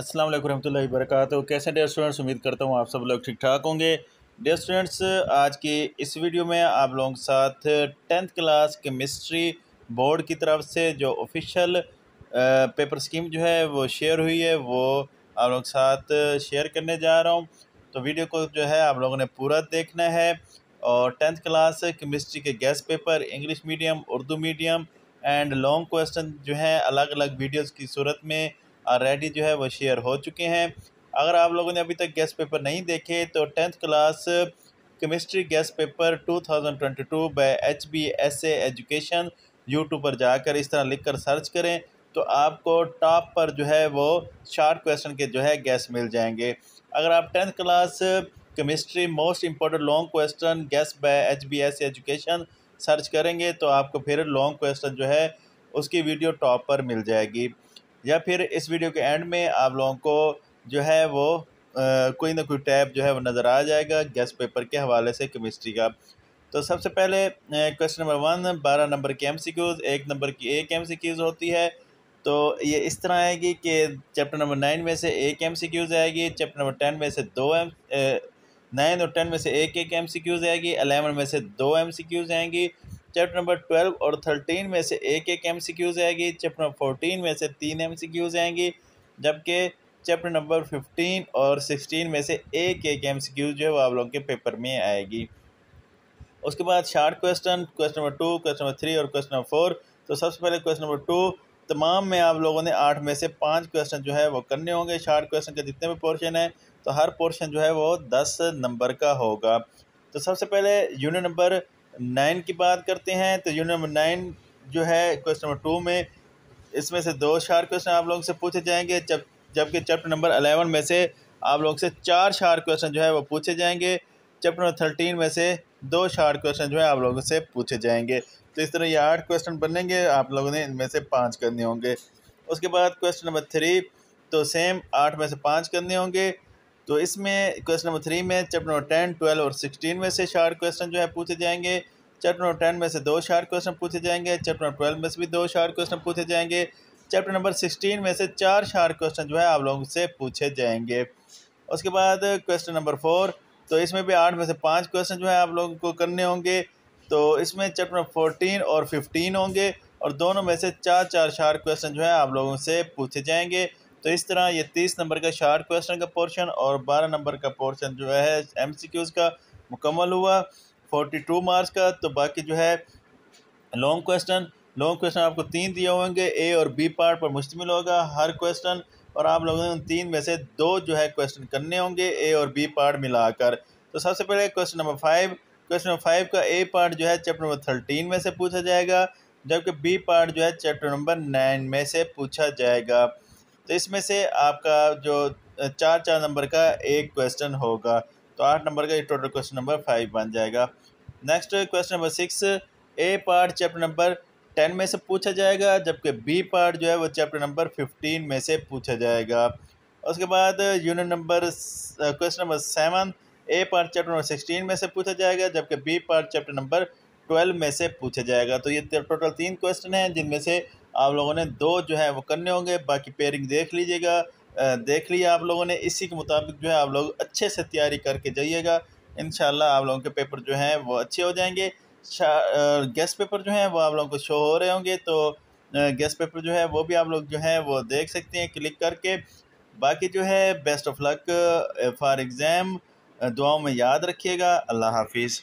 अस्सलाम वालेकुम रहमतुल्लाहि कैसे डेयर स्टूडेंट्स उम्मीद करता हूँ आप सब लोग ठीक ठाक होंगे डेयर स्टूडेंट्स आज की इस वीडियो में आप लोगों के साथ टेंथ क्लास केमिस्ट्री बोर्ड की तरफ से जो ऑफिशियल पेपर स्कीम जो है वो शेयर हुई है वो आप लोगों के साथ शेयर करने जा रहा हूँ तो वीडियो को जो है आप लोगों ने पूरा देखना है और टेंथ क्लास केमिस्ट्री के guess paper English medium Urdu medium and long question जो हैं अलग अलग वीडियोज़ की सूरत में ऑलरेडी जो है वो शेयर हो चुके हैं अगर आप लोगों ने अभी तक गेस्ट पेपर नहीं देखे तो tenth class chemistry guess paper 2022 by H B S education YouTube पर जाकर इस तरह लिख कर सर्च करें तो आपको टॉप पर जो है वो शार्ट क्वेश्चन के जो है गैस मिल जाएंगे अगर आप tenth class chemistry most important long question guess by H B S education search करेंगे तो आपको फिर लॉन्ग क्वेश्चन जो है उसकी वीडियो टॉप पर मिल जाएगी या फिर इस वीडियो के एंड में आप लोगों को जो है वो आ, कोई ना कोई टैब जो है वो नज़र आ जाएगा गैस पेपर के हवाले से केमिस्ट्री का तो सबसे पहले क्वेश्चन नंबर वन बारह नंबर की एम एक नंबर की एक एम होती है तो ये इस तरह आएगी कि चैप्टर नंबर नाइन में से एक एम सी क्यूज़ आएगी चैप्टर नंबर टेन में से दो एम नाइन और टेन में से एक एक एम सी क्यूज़ आएगी अलेवन में से दो एम सी क्यूज़ आएंगी चैप्टर नंबर ट्वेल्व और थर्टीन में से एक एक एम सी क्यूज़ आएगी चैप्टर नंबर फोर्टीन में से तीन एम सी क्यूज़ आएंगी जबकि चैप्टर नंबर फिफ्टीन और सिक्सटीन में से एक एक एम सी क्यूज़ जो है वो आप लोगों के पेपर में आएगी उसके बाद short question question number two question number three और क्वेश्चन नंबर फोर तो सबसे पहले क्वेश्चन नंबर टू तमाम में आप लोगों ने आठ में से पाँच क्वेश्चन जो है वो करने होंगे शार्ट क्वेश्चन के जितने भी पोर्शन हैं तो हर पोर्शन जो है वो दस नंबर का होगा तो सबसे पहले यूनिट नंबर नाइन की बात करते हैं तो यूनिट नंबर नाइन जो है क्वेश्चन नंबर टू में इसमें से दो शार क्वेश्चन आप लोगों से पूछे जाएंगे जब जबकि चैप्टर नंबर अलेवन में से आप लोगों से चार शार क्वेश्चन जो है वो पूछे जाएंगे चैप्टर नंबर थर्टीन में से दो शार क्वेश्चन जो है आप लोगों से पूछे जाएंगे तो इस तरह ये आठ क्वेश्चन बनेंगे आप लोगों ने इनमें से पाँच करने होंगे उसके बाद क्वेश्चन नंबर थ्री तो सेम आठ में से पाँच करने होंगे तो इसमें क्वेश्चन नंबर थ्री में चैप्टर नंबर टेन ट्वेल्व और सिक्सटीन में से शार्ट क्वेश्चन जो है पूछे जाएंगे चैप्टर नंबर टेन में से दो शार्ट क्वेश्चन पूछे जाएंगे चैप्टर नंबर ट्वेल्व में से भी दो शार्ट क्वेश्चन पूछे जाएंगे चैप्टर नंबर सिक्सटीन में से चार शार्ट क्वेश्चन जो है आप लोगों से पूछे जाएंगे उसके बाद क्वेश्चन नंबर फोर तो इसमें भी आठ में से पाँच क्वेश्चन जो है आप लोगों को करने होंगे तो इसमें चैप्टर नंबर फोर्टीन और फिफ्टीन होंगे और दोनों में से चार चार शार्ट क्वेश्चन जो है आप लोगों से पूछे जाएंगे तो इस तरह ये तीस नंबर का शार्ट क्वेश्चन का पोर्शन और बारह नंबर का पोर्शन जो है एम का मुकम्मल हुआ फोर्टी टू मार्क्स का तो बाकी जो है लॉन्ग क्वेश्चन लॉन्ग क्वेश्चन आपको तीन दिए होंगे ए और बी पार्ट पर मुश्तमिल होगा हर क्वेश्चन और आप लोगों ने उन तीन में से दो जो है क्वेश्चन करने होंगे ए और बी पार्ट मिलाकर तो सबसे पहले question number five question number five का ए पार्ट जो है चैप्टर नंबर थर्टीन में से पूछा जाएगा जबकि बी पार्ट जो है चैप्टर नंबर नाइन में से पूछा जाएगा तो इसमें से आपका जो चार चार नंबर का एक क्वेश्चन होगा तो आठ नंबर का ये टोटल क्वेश्चन नंबर फाइव बन जाएगा next question number six A part chapter number ten में से पूछा जाएगा जबकि बी पार्ट जो है वो चैप्टर नंबर फिफ्टीन में से पूछा जाएगा उसके बाद unit number question number seven A part chapter number sixteen में से पूछा जाएगा जबकि B part chapter number twelve में से पूछा जाएगा तो ये टोटल तीन क्वेश्चन हैं जिनमें से आप लोगों ने दो जो है वो करने होंगे बाकी पेयरिंग देख लीजिएगा देख लिया आप लोगों ने इसी के मुताबिक जो है आप लोग अच्छे से तैयारी करके जाइएगा इन आप लोगों के पेपर जो हैं वो अच्छे हो जाएंगे गेस्ट पेपर जो हैं वो आप लोगों को शो हो रहे होंगे तो गेस्ट पेपर जो है वो भी आप लोग जो हैं वो देख सकते हैं क्लिक करके बाकी जो है best of luck for exam दुआओं में याद रखिएगा अल्लाह हाफिज़